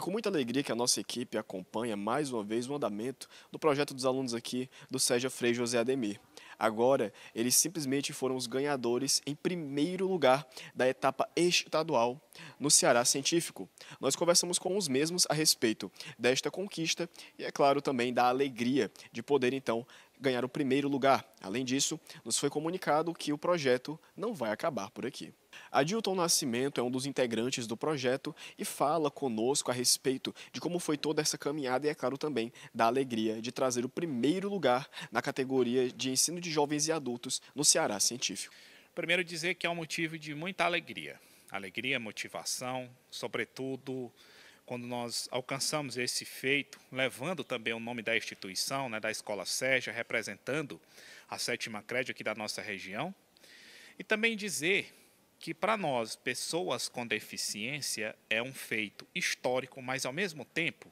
É com muita alegria que a nossa equipe acompanha mais uma vez o andamento do projeto dos alunos aqui do Sérgio Frei José Ademir. Agora, eles simplesmente foram os ganhadores em primeiro lugar da etapa estadual no Ceará Científico. Nós conversamos com os mesmos a respeito desta conquista e, é claro, também da alegria de poder, então, ganhar o primeiro lugar. Além disso, nos foi comunicado que o projeto não vai acabar por aqui. Adilton Nascimento é um dos integrantes do projeto e fala conosco a respeito de como foi toda essa caminhada e, é claro, também da alegria de trazer o primeiro lugar na categoria de ensino de jovens e adultos no Ceará Científico. Primeiro, dizer que é um motivo de muita alegria. Alegria, motivação, sobretudo quando nós alcançamos esse feito, levando também o nome da instituição, né, da Escola Sérgio, representando a sétima crédito aqui da nossa região, e também dizer que para nós, pessoas com deficiência, é um feito histórico, mas ao mesmo tempo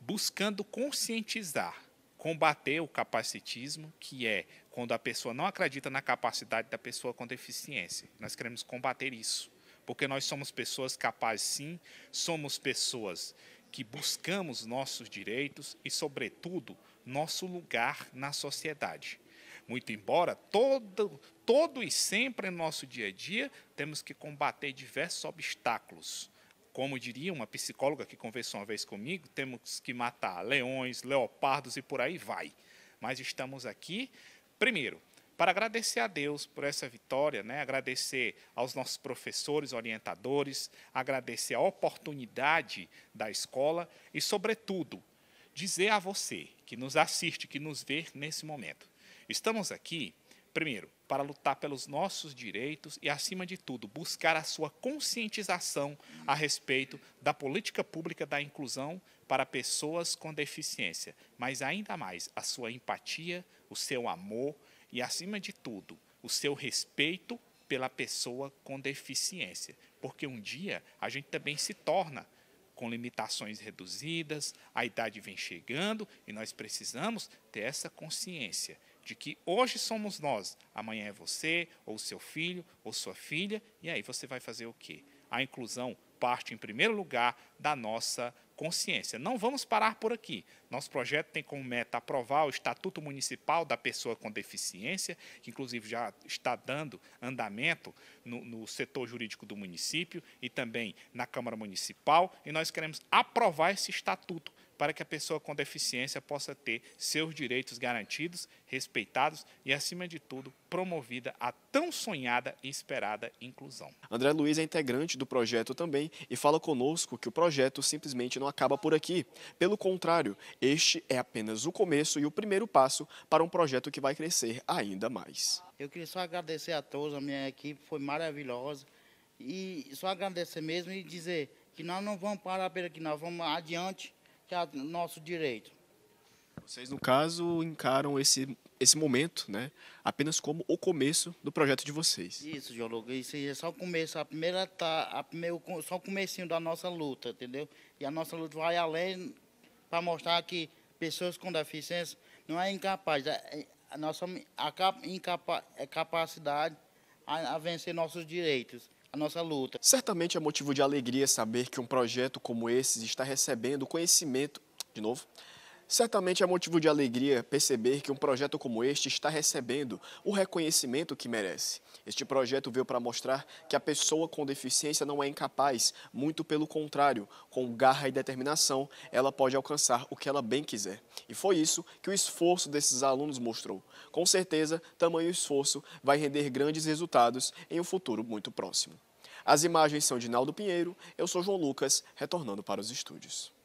buscando conscientizar, combater o capacitismo, que é quando a pessoa não acredita na capacidade da pessoa com deficiência. Nós queremos combater isso porque nós somos pessoas capazes, sim, somos pessoas que buscamos nossos direitos e, sobretudo, nosso lugar na sociedade. Muito embora todo, todo e sempre em nosso dia a dia temos que combater diversos obstáculos. Como diria uma psicóloga que conversou uma vez comigo, temos que matar leões, leopardos e por aí vai. Mas estamos aqui, primeiro, para agradecer a Deus por essa vitória, né? agradecer aos nossos professores, orientadores, agradecer a oportunidade da escola e, sobretudo, dizer a você que nos assiste, que nos vê nesse momento. Estamos aqui, primeiro, para lutar pelos nossos direitos e, acima de tudo, buscar a sua conscientização a respeito da política pública da inclusão para pessoas com deficiência, mas ainda mais a sua empatia, o seu amor, e, acima de tudo, o seu respeito pela pessoa com deficiência, porque um dia a gente também se torna com limitações reduzidas, a idade vem chegando e nós precisamos ter essa consciência de que hoje somos nós, amanhã é você, ou seu filho, ou sua filha, e aí você vai fazer o quê? A inclusão parte, em primeiro lugar, da nossa consciência. Não vamos parar por aqui. Nosso projeto tem como meta aprovar o Estatuto Municipal da Pessoa com Deficiência, que inclusive já está dando andamento no, no, setor jurídico do município e também na Câmara Municipal, e nós queremos aprovar esse estatuto para que a pessoa com deficiência possa ter seus direitos garantidos, respeitados e, acima de tudo, promovida a tão sonhada e esperada inclusão. André Luiz é integrante do projeto também e fala conosco que o projeto simplesmente não acaba por aqui. Pelo contrário, este é apenas o começo e o primeiro passo para um projeto que vai crescer ainda mais. Eu queria só agradecer a todos, a minha equipe foi maravilhosa e só agradecer mesmo e dizer que nós não vamos parar por aqui, nós vamos adiante que é nosso direito. Vocês, no caso, encaram esse, esse momento né, apenas como o começo do projeto de vocês. Isso, geólogo. Isso é só o começo, a primeira tá, a primeiro, só o comecinho da nossa luta, entendeu? E a nossa luta vai além para mostrar que pessoas com deficiência não é incapaz, é, a é, nossa a cap, incapacidade é a, a vencer nossos direitos a nossa luta. Certamente é motivo de alegria saber que um projeto como esse está recebendo conhecimento, de novo, Certamente é motivo de alegria perceber que um projeto como este está recebendo o reconhecimento que merece. Este projeto veio para mostrar que a pessoa com deficiência não é incapaz, muito pelo contrário, com garra e determinação, ela pode alcançar o que ela bem quiser. E foi isso que o esforço desses alunos mostrou. Com certeza, tamanho esforço vai render grandes resultados em um futuro muito próximo. As imagens são de Naldo Pinheiro, eu sou João Lucas, retornando para os estúdios.